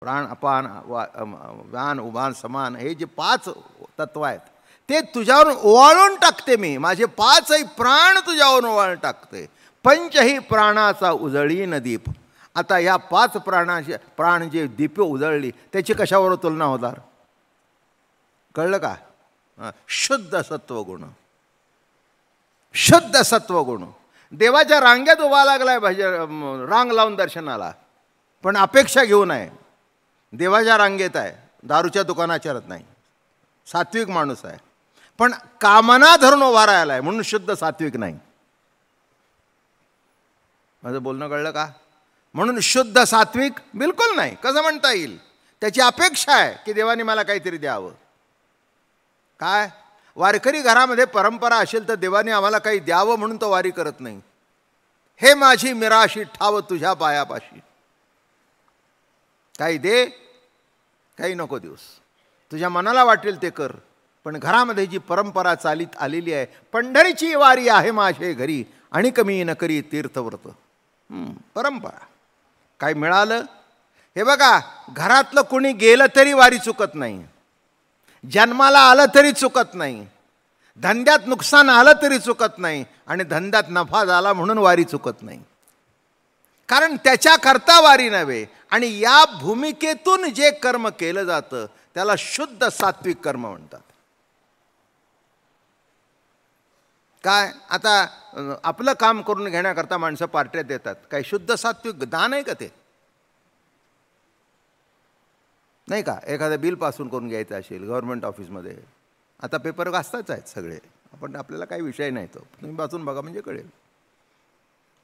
प्राण अपान व्यान उभान समान हे जे पाच तत्व आहेत ते तुझ्यावरून ओवाळून टाकते मी माझे पाचही प्राण तुझ्यावरून ओवाळून टाकते पंचही प्राणाचा उजळी दीप आता या पाच प्राणाचे प्राण जे दीप उजळली त्याची कशावर तुलना होणार कळलं का शुद्ध सत्वगुण शुद्ध सत्वगुण देवाच्या रांगेत उभा लागलाय भज रांग लावून दर्शनाला पण अपेक्षा घेऊन आहे देवाच्या रांगेत आहे दारूच्या दुकानाच्यात नाही सात्विक माणूस आहे पण कामना धरून उभा आहे म्हणून शुद्ध सात्विक नाही माझं बोलणं कळलं का म्हणून शुद्ध सात्विक बिलकुल नाही कसं म्हणता येईल त्याची अपेक्षा आहे की देवाने मला काहीतरी द्यावं काय वारकरी घरामध्ये परंपरा असेल तर देवाने आम्हाला काही द्यावं म्हणून तो वारी करत नाही हे माझी मिराशी ठाव तुझ्या पायापाशी काही दे काही नको दिवस तुझ्या मनाला वाटेल ते कर पण घरामध्ये जी परंपरा चालीत आलेली आहे पंढरीची वारी आहे माझे घरी आणि कमी न करी तीर्थव्रत परंपरा काय मिळालं हे बघा घरातलं कोणी गेलं तरी वारी चुकत नाही जन्माला आलं तरी चुकत नाही धंद्यात नुकसान आलं तरी चुकत नाही आणि धंद्यात नफा झाला म्हणून वारी चुकत नाही कारण त्याच्या वारी नव्हे आणि या भूमिकेतून जे कर्म केलं जातं त्याला शुद्ध सात्विक कर्म म्हणतात काय आता आपलं काम करून घेण्याकरता माणसं पार्ट्या देतात काही शुद्ध सात्विक दान आहे का ते नाही का एखादं बिल पासून करून घ्यायचं असेल गव्हर्नमेंट ऑफिसमध्ये आता पेपर वाचताच आहेत सगळे आपण आपल्याला काही विषय नाही तो तुम्ही वाचून बघा म्हणजे कळेल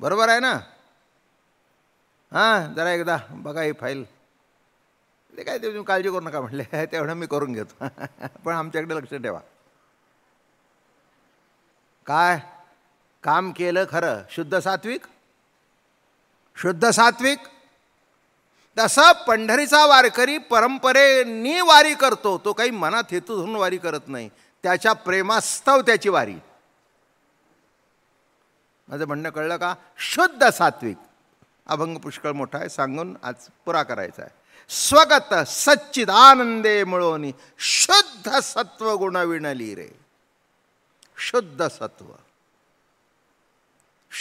बरोबर आहे ना हां जरा एकदा बघा ही फाईल ते काय तुम्ही काळजी करू नका म्हटले तेवढं मी करून घेतो पण आमच्याकडे लक्ष ठेवा काय काम केलं खरं शुद्ध सात्विक शुद्ध सात्विक तसं पंढरीचा वारकरी परंपरेनी वारी करतो तो काही मनात हेतू धरून वारी करत नाही त्याच्या प्रेमास्तव त्याची वारी माझं म्हणणं कळलं का शुद्ध सात्विक अभंग पुष्कळ मोठा आहे सांगून आज पुरा करायचा आहे स्वगत सच्चिदानंदे मिळवणी शुद्ध सत्व विणली रे शुद्ध सत्व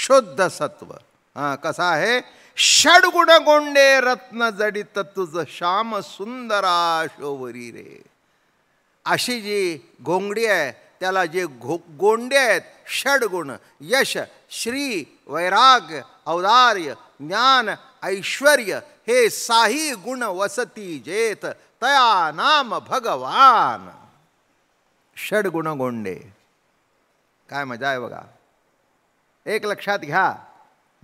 शुद्ध सत्व हा कसा आहे षडगुण गोंडे रत्न जडी तुझ श्याम सुंदरा शोवरी रे अशी जी घोंगडी आहे त्याला जे घो गोंडे आहेत षडगुण यश श्री वैराग्य औदार्य ज्ञान ऐश्वर्य हे साही गुण वसती जेत तया नाम भगवान गुण गोंडे काय मजा आहे बघा एक लक्षात घ्या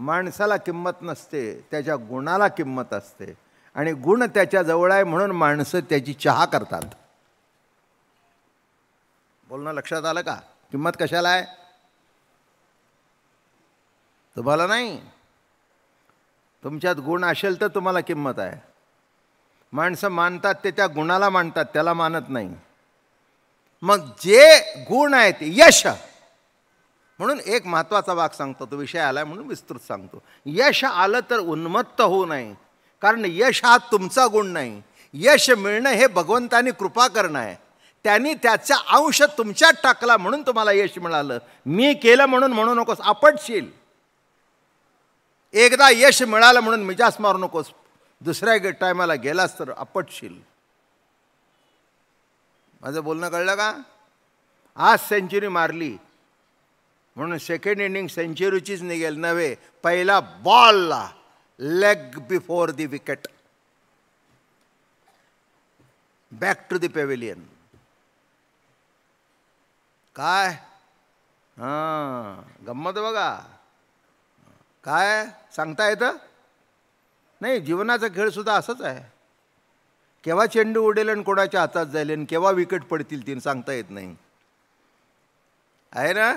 माणसाला किंमत नसते त्याच्या गुणाला किंमत असते आणि गुण त्याच्याजवळ आहे म्हणून माणसं त्याची चहा करतात बोलणं लक्षात आलं का किंमत कशाला आहे तुम्हाला नाही तुमच्यात गुण असेल तर तुम्हाला किंमत आहे माणसं मानतात ते त्या गुणाला मानतात त्याला मानत नाही मग जे गुण आहेत यश म्हणून एक महत्त्वाचा भाग सांगतो तो विषय आला म्हणून विस्तृत सांगतो यश आलं तर उन्मत्त होऊ नये कारण यश हा तुमचा गुण नाही यश मिळणं हे भगवंतानी कृपा करणं आहे त्यांनी त्याचा अंश तुमच्यात टाकला म्हणून तुम्हाला यश मिळालं मी केलं म्हणून म्हणू नकोस आपटशील एकदा यश मिळालं म्हणून मिजास मारू नकोस दुसऱ्या टायमाला गेलास तर अपटशील माझं बोलणं कळलं का आज सेंचुरी मारली म्हणून सेकंड इनिंग सेंचुरीचीच निघेल नव्हे पहिला बॉलला leg before the wicket back to the pavilion काय हां गंमत बघा काय सांगता येतं नाही जीवनाचा खेळसुद्धा असंच आहे केव्हा चेंडू उडेल आणि कोणाच्या हातात जाईल आणि केव्हा विकेट पडतील तीन सांगता येत नाही आहे ना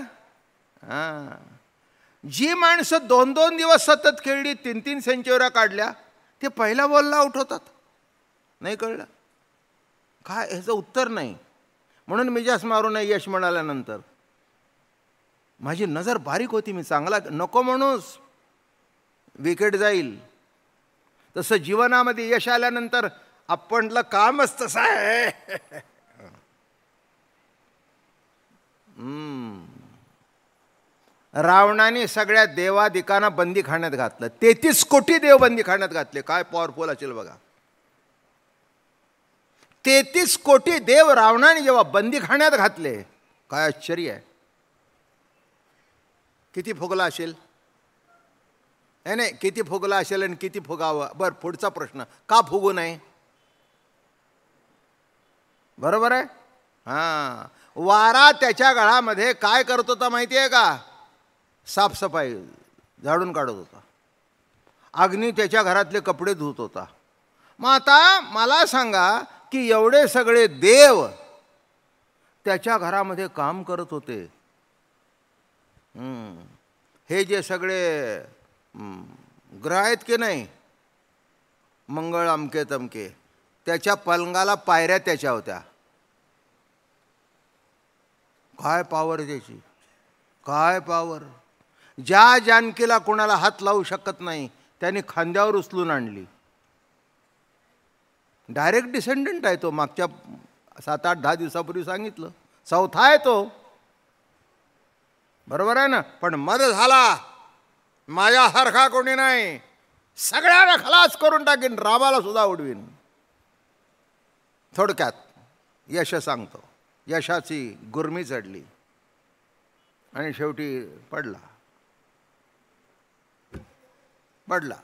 हां जी माणसं दोन दोन दिवस सतत खेळली तीन तीन सेंचुऱ्या काढल्या ते पहिला बॉलला आउट होतात नाही कळलं काय ह्याचं उत्तर नाही म्हणून मी जास्त मारू नाही यश म्हणाल्यानंतर माझी नजर बारीक होती मी चांगला नको माणूस विकेट जाईल तसं जीवनामध्ये यश आल्यानंतर आपणलं कामच तसं आहे रावणाने सगळ्या देवादिकांना बंदी खाण्यात घातलं तेहतीस कोटी देव बंदी खाण्यात घातले काय पॉवरफुल असेल बघा तेहतीस कोटी देव रावणाने जेव्हा बंदी खाण्यात घातले काय आश्चर्य आहे किती फुगला असेल नाही नाही किती फुगला असेल आणि किती फुगावं बरं पुढचा प्रश्न का फुगू नाही बरोबर आहे हां वारा त्याच्या गळामध्ये काय करत होता माहिती आहे का साफसफाई झाडून काढत होता अग्नी त्याच्या घरातले कपडे धुत होता मग आता मला सांगा की एवढे सगळे देव त्याच्या घरामध्ये काम करत होते हे जे सगळे ग्रह आहेत की नाही मंगळ अमके तमके त्याच्या पलंगाला पायऱ्या त्याच्या होत्या काय पावर त्याची काय पावर ज्या जानकीला कोणाला हात लावू शकत नाही त्याने खांद्यावर उचलून आणली डायरेक्ट डिसेंडंट आहे तो मागच्या सात आठ दहा दिवसापूर्वी सांगितलं चौथा आहे तो बरोबर आहे ना पण मध झाला माझ्यासारखा हरखा कोणी नाही सगळ्यांना खलास करून टाकीन रामाला सुद्धा उडवीन थोडक्यात यश सांगतो यशाची गुरमी चढली आणि शेवटी पडला पडला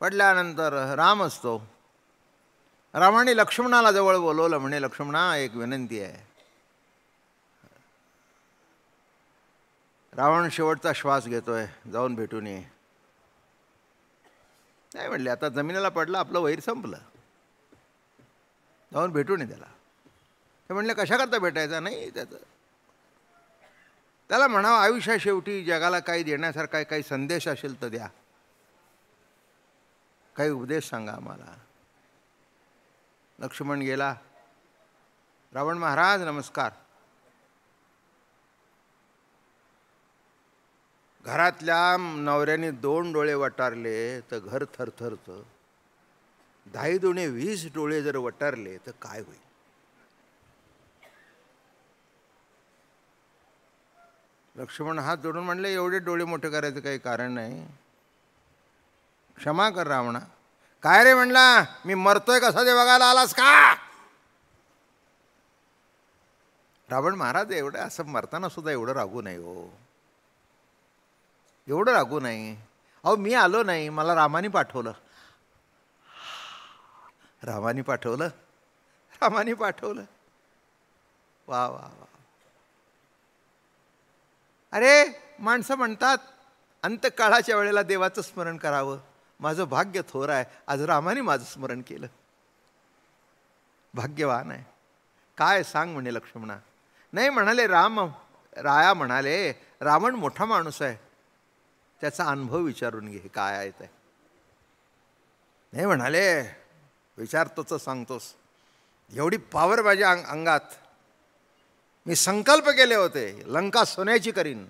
पडल्यानंतर राम असतो रामाने लक्ष्मणाला जवळ बोलवलं म्हणे लक्ष्मणा एक विनंती आहे रावण शेवटचा श्वास घेतोय जाऊन भेटून ये नाही म्हटले आता जमिनीला पडलं आपलं वैर संपलं जाऊन भेटून ये त्याला ते म्हणले कशाकरता भेटायचा नाही त्याचं त्याला म्हणावं आयुष्या शेवटी जगाला काही देण्यासारखा काही संदेश असेल तर द्या काही उपदेश सांगा आम्हाला लक्ष्मण गेला रावण महाराज नमस्कार घरातल्या नवऱ्याने दोन डोळे वटारले तर घर थरथरतं दहाही दोणे वीस डोळे जर वटारले तर काय होईल लक्ष्मण हात जोडून म्हणले एवढे डोळे मोठे करायचं काही कारण नाही क्षमा कर रावणा काय रे म्हणला मी मरतोय कसा ते बघायला आलास का रावण महाराज एवढं असं मरताना सुद्धा एवढं रागू नाही हो एवढं रागू नाही अहो मी आलो नाही मला रामाने पाठवलं रामाने पाठवलं रामाने पाठवलं वा वा वा अरे माणसं म्हणतात अंतकाळाच्या वेळेला देवाचं स्मरण करावं माझं भाग्य थोर आहे आज रामाने माझं स्मरण केलं भाग्यवान आहे काय सांग म्हणे लक्ष्मणा नाही म्हणाले राम राया म्हणाले रावण मोठा माणूस आहे त्याचा अनुभव विचारून घे काय आहे ते नाही म्हणाले विचारतोच सांगतोस एवढी पावर माझ्या अंग अंगात मी संकल्प केले होते लंका सोन्याची करीन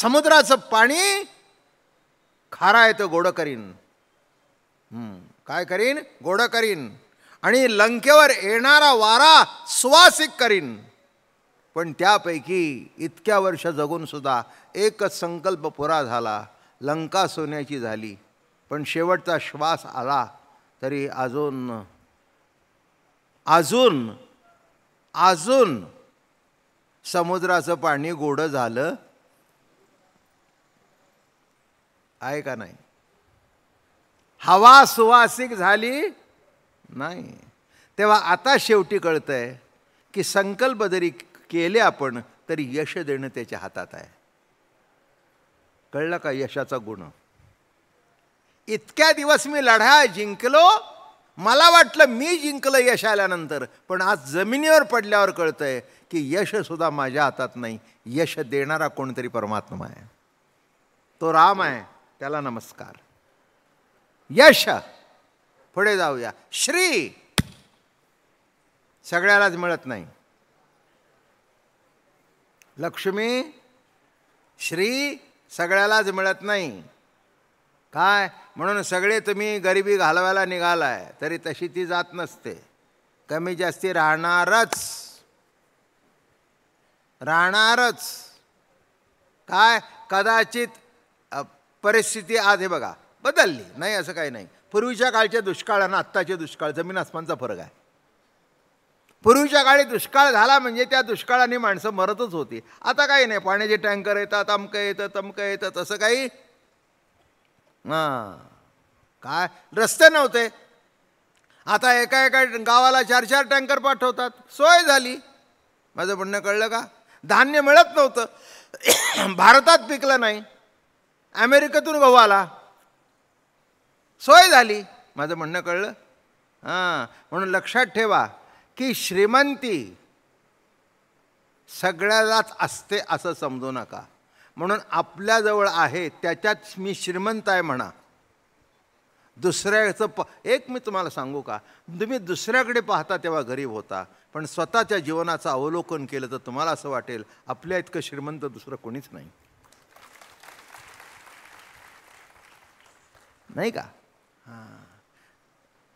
समुद्राचं पाणी खारा येतं गोडं करीन काय करीन गोड़ करीन आणि लंकेवर येणारा वारा सुवासिक करीन पण त्यापैकी इतक्या वर्ष सुद्धा एकच संकल्प पुरा झाला लंका सोन्याची झाली पण शेवटचा श्वास आला तरी अजून अजून अजून समुद्राचं पाणी गोड़ झालं आहे का नाही हवा सुवासिक झाली नाही तेव्हा आता शेवटी कळतंय की संकल्प जरी केले आपण तरी यश देणं त्याच्या हातात आहे कळलं का यशाचा गुण इतक्या दिवस मी लढा जिंकलो मला वाटलं मी जिंकलं यश आल्यानंतर पण आज जमिनीवर पडल्यावर कळतंय की यश सुद्धा माझ्या हातात नाही यश देणारा कोणतरी परमात्मा आहे तो राम आहे त्याला नमस्कार यश पुढे जाऊया श्री सगळ्यालाच मिळत नाही लक्ष्मी श्री सगळ्यालाच मिळत नाही काय म्हणून सगळे तुम्ही गरिबी घालवायला निघालाय तरी तशी ती जात नसते कमी जास्ती राहणारच राहणारच काय कदाचित परिस्थिती आज हे बघा बदलली नाही असं काही नाही पूर्वीच्या काळच्या दुष्काळ आणि आत्ताचे दुष्काळ जमीन आसमानचा फरक आहे पूर्वीच्या काळी दुष्काळ झाला म्हणजे त्या दुष्काळाने माणसं मरतच होती आता काही नाही पाण्याचे टँकर येतात अमकं येतं तमकं येतं तसं काही हां काय रस्ते नव्हते आता एका एका गावाला चार चार टँकर पाठवतात सोय झाली माझं म्हणणं कळलं का धान्य मिळत नव्हतं भारतात पिकलं नाही अमेरिकेतून गहू आला सोय झाली माझं म्हणणं कळलं हां म्हणून लक्षात ठेवा की श्रीमंती सगळ्यालाच असते असं समजू नका म्हणून आपल्याजवळ आहे त्याच्यात मी श्रीमंत आहे म्हणा दुसऱ्याचं प एक मी तुम्हाला सांगू का तुम्ही दुसऱ्याकडे पाहता तेव्हा गरीब होता पण स्वतःच्या जीवनाचं अवलोकन केलं तर तुम्हाला असं वाटेल आपल्या इतकं श्रीमंत दुसरं कोणीच नाही नाही का हां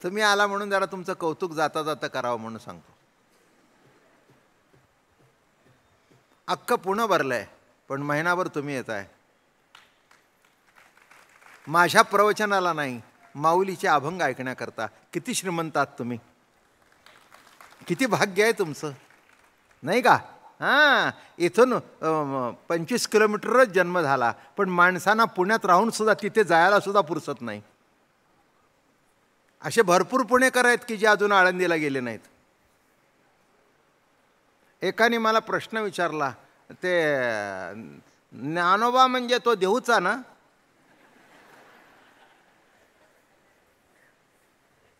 तुम्ही आला म्हणून जरा तुमचं कौतुक जाता जाता करावं म्हणून सांगतो अख्खं पुणं भरलं पण महिनाभर तुम्ही येत आहे माझ्या प्रवचनाला नाही माऊलीचे अभंग ऐकण्याकरता किती श्रीमंत आहात तुम्ही किती भाग्य आहे तुमचं नाही का हां इथून पंचवीस किलोमीटरच जन्म झाला पण माणसांना पुण्यात राहूनसुद्धा तिथे सुद्धा पुरसत नाही असे भरपूर पुणेकर आहेत की जे अजून आळंदीला गेले नाहीत एकाने मला प्रश्न विचारला ते ज्ञानोबा म्हणजे तो देऊचा ना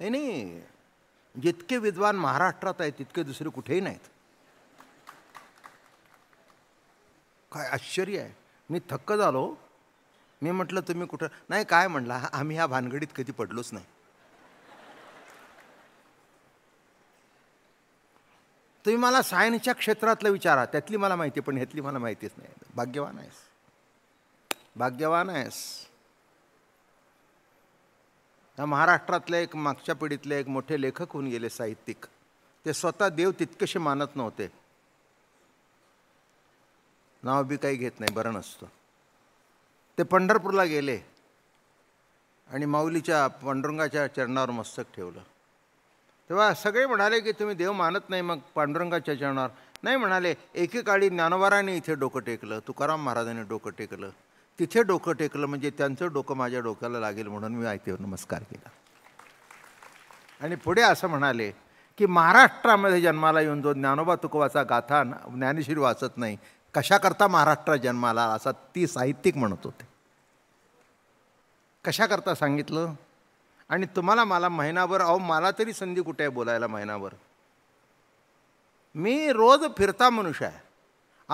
नाही जितके विद्वान महाराष्ट्रात आहेत तितके दुसरे कुठेही नाहीत काय आश्चर्य आहे मी थक्क झालो मी म्हटलं तुम्ही कुठं नाही काय म्हटला आम्ही ह्या भानगडीत कधी पडलोच नाही तुम्ही मला सायन्सच्या क्षेत्रातलं विचारा त्यातली मला माहिती पण ह्यातली मला माहितीच नाही भाग्यवान आहेस भाग्यवान आहेस या महाराष्ट्रातले एक मागच्या पिढीतले एक मोठे लेखक होऊन गेले साहित्यिक ते स्वतः देव तितकेसे मानत नव्हते नाव बी काही घेत नाही बरं नसतं ते पंढरपूरला गेले आणि माऊलीच्या पांडुरंगाच्या चरणावर मस्तक ठेवलं तेव्हा सगळे म्हणाले की तुम्ही देव मानत नाही मग पांडुरंगाच्या चरणावर नाही म्हणाले एकेकाळी ज्ञानवाराने इथे डोकं टेकलं तुकाराम महाराजांनी डोकं टेकलं तिथे डोकं टेकलं म्हणजे त्यांचं डोकं माझ्या डोक्याला लागेल म्हणून मी आयतीवर नमस्कार केला आणि पुढे असं म्हणाले की महाराष्ट्रामध्ये जन्माला येऊन जो ज्ञानोबा तुकोबाचा गाथा ज्ञानेश्वरी वाचत नाही कशाकरता महाराष्ट्र जन्माला असा ती साहित्यिक म्हणत होते कशाकरता सांगितलं आणि तुम्हाला मला महिनाभर अहो मला तरी संधी कुठे आहे बोलायला महिनाभर मी रोज फिरता मनुष्य आहे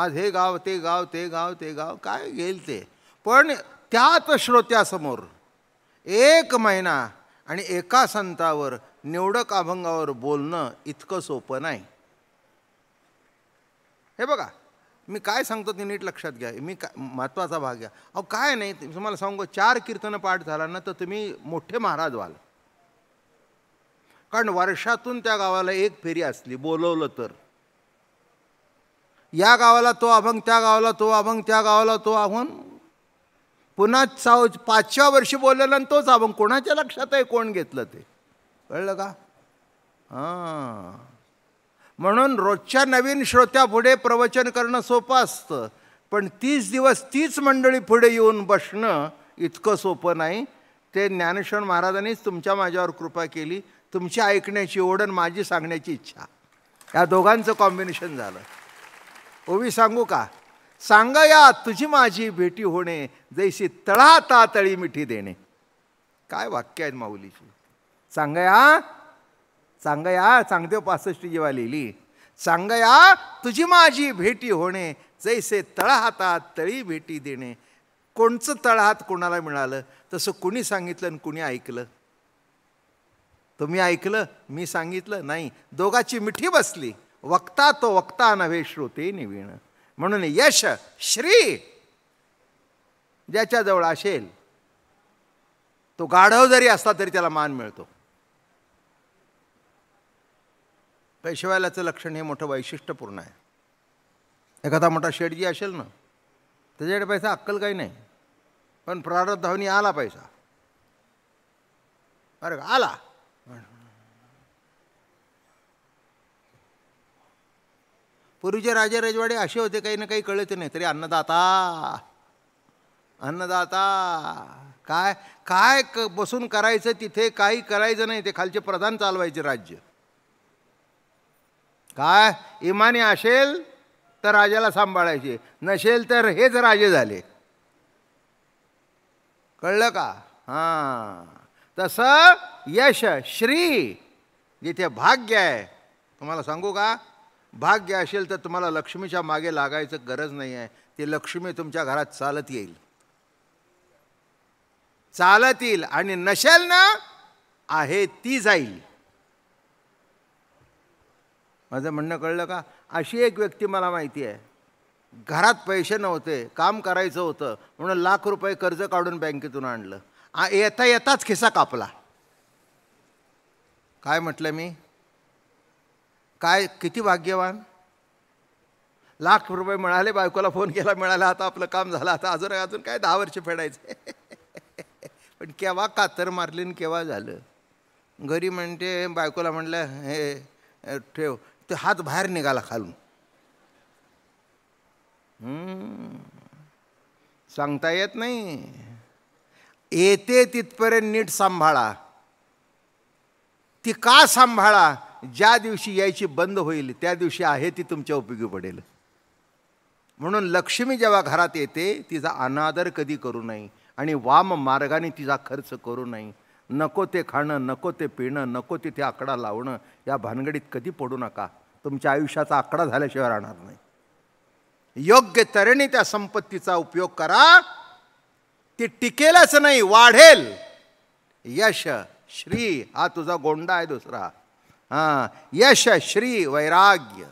आज हे गाव ते गाव ते गाव ते गाव काय घेईल ते पण त्याच श्रोत्यासमोर एक महिना आणि एका संतावर निवडक अभंगावर बोलणं इतकं सोपं नाही हे बघा मी काय सांगतो ते नीट लक्षात घ्या मी का महत्त्वाचा भाग घ्या अहो काय नाही तुम्हाला सांगू चार कीर्तन पाठ झाला ना तर तुम्ही मोठे महाराज व्हाल कारण वर्षातून त्या गावाला एक फेरी असली बोलवलं तर या गावाला तो अभंग त्या गावाला तो अभंग त्या गावाला तो अभंग पुन्हा चाव पाचव्या वर्षी बोललेला आणि तोच अभंग कोणाच्या लक्षात आहे कोण घेतलं ते कळलं का हां म्हणून रोजच्या नवीन श्रोत्यापुढे प्रवचन करणं सोपं असतं पण तीस दिवस तीच मंडळी पुढे येऊन बसणं इतकं सोपं नाही ते ज्ञानेश्वर महाराजांनीच तुमच्या माझ्यावर कृपा केली तुमची ऐकण्याची ओढण माझी सांगण्याची इच्छा या दोघांचं कॉम्बिनेशन झालं ओवी सांगू का सांगा या तुझी माझी भेटी होणे जैशी तळा तातळी मिठी देणे काय वाक्य आहेत माऊलीची सांगा या चांगया चांगदेव पासष्ट जेव्हा लिहिली चांगया तुझी माझी भेटी होणे जैसे तळहातात तळी भेटी देणे कोणचं तळहात कोणाला मिळालं तसं कुणी सांगितलं आणि कुणी ऐकलं तुम्ही ऐकलं मी सांगितलं नाही दोघाची मिठी बसली वक्ता तो वक्ता नव्हे श्रोते निविण म्हणून यश श्री ज्याच्याजवळ असेल तो गाढव जरी असला तरी त्याला मान मिळतो पैशेवाल्याचं लक्षण हे मोठं वैशिष्ट्यपूर्ण आहे एखादा मोठा शेडजी असेल ना त्याच्याकडे पैसा अक्कल काही नाही पण प्रारब्धावनी आला पैसा अरे आला पूर्वीचे राजे रजवाडे असे होते काही ना काही कळत नाही तरी अन्नदाता अन्नदाता काय काय क बसून करायचं तिथे काही करायचं नाही ते खालचे प्रधान चालवायचे राज्य काय इमानी असेल तर राजाला सांभाळायचे नसेल तर हेच राजे झाले कळलं का हां तसं यश श्री जिथे भाग्य आहे तुम्हाला सांगू का भाग्य असेल तर तुम्हाला लक्ष्मीच्या मागे लागायचं गरज नाही आहे ती लक्ष्मी तुमच्या घरात चालत येईल चालत येईल आणि नसेल ना आहे ती जाईल माझं म्हणणं कळलं का अशी एक व्यक्ती मला माहिती आहे घरात पैसे नव्हते काम करायचं होतं म्हणून लाख रुपये कर्ज काढून बँकेतून आणलं आ येता येताच खिसा कापला काय म्हटलं मी काय किती भाग्यवान लाख रुपये मिळाले बायकोला फोन केला मिळाला आता आपलं काम झालं आता अजून अजून काय दहा वर्ष फेडायचे पण केव्हा कातर मारली केव्हा झालं घरी म्हणते बायकोला म्हटलं हे ठेव ते हात बाहेर निघाला खालून सांगता येत नाही येते तिथपर्यंत नीट सांभाळा ती का सांभाळा ज्या दिवशी यायची बंद होईल त्या दिवशी आहे ती तुमच्या उपयोगी पडेल म्हणून लक्ष्मी जेव्हा घरात येते तिचा अनादर कधी करू नये आणि वाम मार्गाने तिचा खर्च करू नये नको ते खाणं नको ते पिणं नको तिथे आकडा लावणं या भानगडीत कधी पडू नका तुमच्या आयुष्याचा आकडा झाल्याशिवाय राहणार नाही योग्य तऱ्हेने त्या संपत्तीचा उपयोग करा ती टिकेलच नाही वाढेल यश श्री हा तुझा गोंडा आहे दुसरा हां यश श्री वैराग्य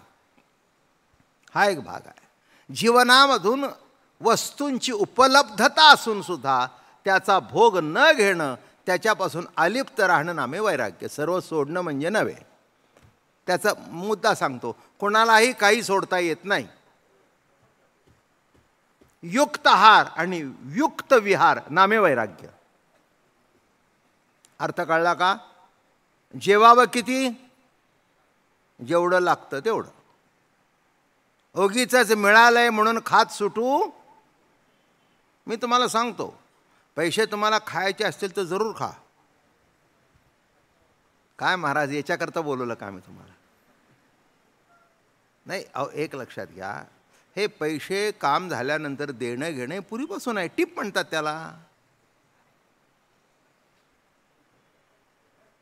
हा एक भाग आहे जीवनामधून वस्तूंची उपलब्धता असून सुद्धा त्याचा भोग न घेणं त्याच्यापासून अलिप्त राहणं नामे वैराग्य सर्व सोडणं म्हणजे नव्हे त्याचा मुद्दा सांगतो कोणालाही काही सोडता येत नाही युक्त हार आणि युक्त विहार नामे वैराग्य अर्थ कळला का जेवावं किती जेवढं लागतं तेवढं ओगीच मिळालंय म्हणून खात सुटू मी तुम्हाला सांगतो पैसे तुम्हाला खायचे असतील तर जरूर खा काय महाराज याच्याकरता बोलवलं का मी तुम्हाला नाही एक लक्षात घ्या हे पैसे काम झाल्यानंतर देणं घेणं पूर्वीपासून आहे टिप म्हणतात त्याला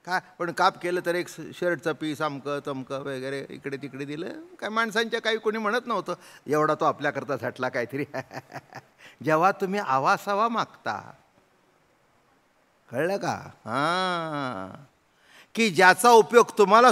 का पण काप केलं तर एक शर्टचा पीस अमकं तमकं वगैरे इकडे तिकडे दिलं काय माणसांच्या काही कोणी म्हणत नव्हतं एवढा तो आपल्याकरता झटला काहीतरी जेव्हा तुम्ही आवासावा मागता कळलं का हां की ज्याचा उपयोग तुम्हाला